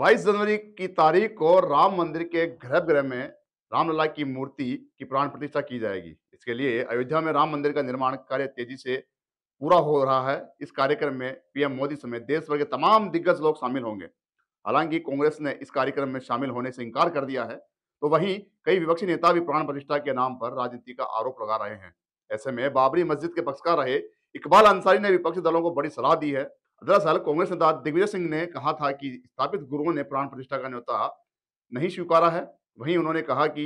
22 जनवरी की तारीख को राम मंदिर के गर्भगृह में रामलला की मूर्ति की प्राण प्रतिष्ठा की जाएगी इसके लिए अयोध्या में राम मंदिर का निर्माण कार्य तेजी से पूरा हो रहा है इस कार्यक्रम में पीएम मोदी समेत देश भर के तमाम दिग्गज लोग शामिल होंगे हालांकि कांग्रेस ने इस कार्यक्रम में शामिल होने से इंकार कर दिया है तो वहीं कई विपक्षी नेता भी प्राण प्रतिष्ठा के नाम पर राजनीति का आरोप लगा रहे हैं ऐसे में बाबरी मस्जिद के पक्षकार रहे इकबाल अंसारी ने विपक्षी दलों को बड़ी सलाह दी है दरअसल कांग्रेस नेता दिग्विजय सिंह ने कहा था कि स्थापित गुरुओं ने प्राण प्रतिष्ठा का न्योता नहीं स्वीकारा है वहीं उन्होंने कहा कि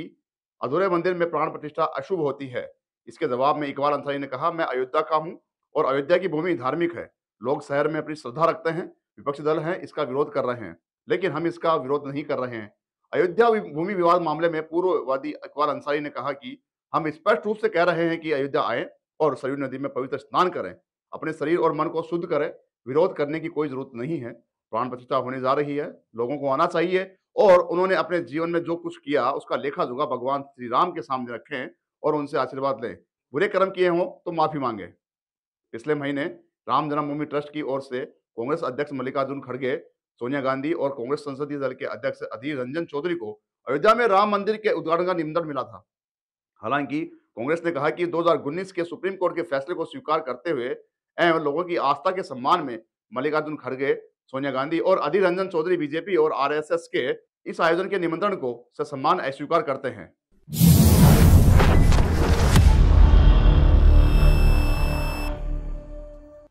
अधूरे मंदिर में प्राण प्रतिष्ठा अशुभ होती है इसके जवाब में इकबाल अंसारी ने कहा मैं अयोध्या का हूँ और अयोध्या की भूमि धार्मिक है लोग शहर में अपनी श्रद्धा रखते हैं विपक्षी दल हैं इसका विरोध कर रहे हैं लेकिन हम इसका विरोध नहीं कर रहे हैं अयोध्या भूमि विवाद मामले में पूर्ववादी इकबाल अंसारी ने कहा कि हम स्पष्ट रूप से कह रहे हैं कि अयोध्या आए और सरयू नदी में पवित्र स्नान करें अपने शरीर और मन को शुद्ध करें विरोध करने की कोई जरूरत नहीं है प्राण प्रतिष्ठा होने जा रही है लोगों को आना चाहिए और उन्होंने अपने जीवन में जो कुछ किया उसका लेखा जोखा भगवान श्री राम के सामने रखें और उनसे आशीर्वाद लें बुरे कर्म किए हों तो माफी मांगे पिछले महीने राम जन्मभूमि ट्रस्ट की ओर से कांग्रेस अध्यक्ष मल्लिकार्जुन खड़गे सोनिया गांधी और कांग्रेस संसदीय दल के अध्यक्ष अधीर रंजन चौधरी को अयोध्या में राम मंदिर के उद्घाटन का निमंत्रण मिला था हालांकि कांग्रेस ने कहा कि दो के सुप्रीम कोर्ट के फैसले को स्वीकार करते हुए एवं लोगों की आस्था के सम्मान में मल्लिकार्जुन खड़गे सोनिया गांधी और अधीर रंजन चौधरी बीजेपी और आरएसएस के इस आयोजन के निमंत्रण को सम्मान अस्वीकार करते हैं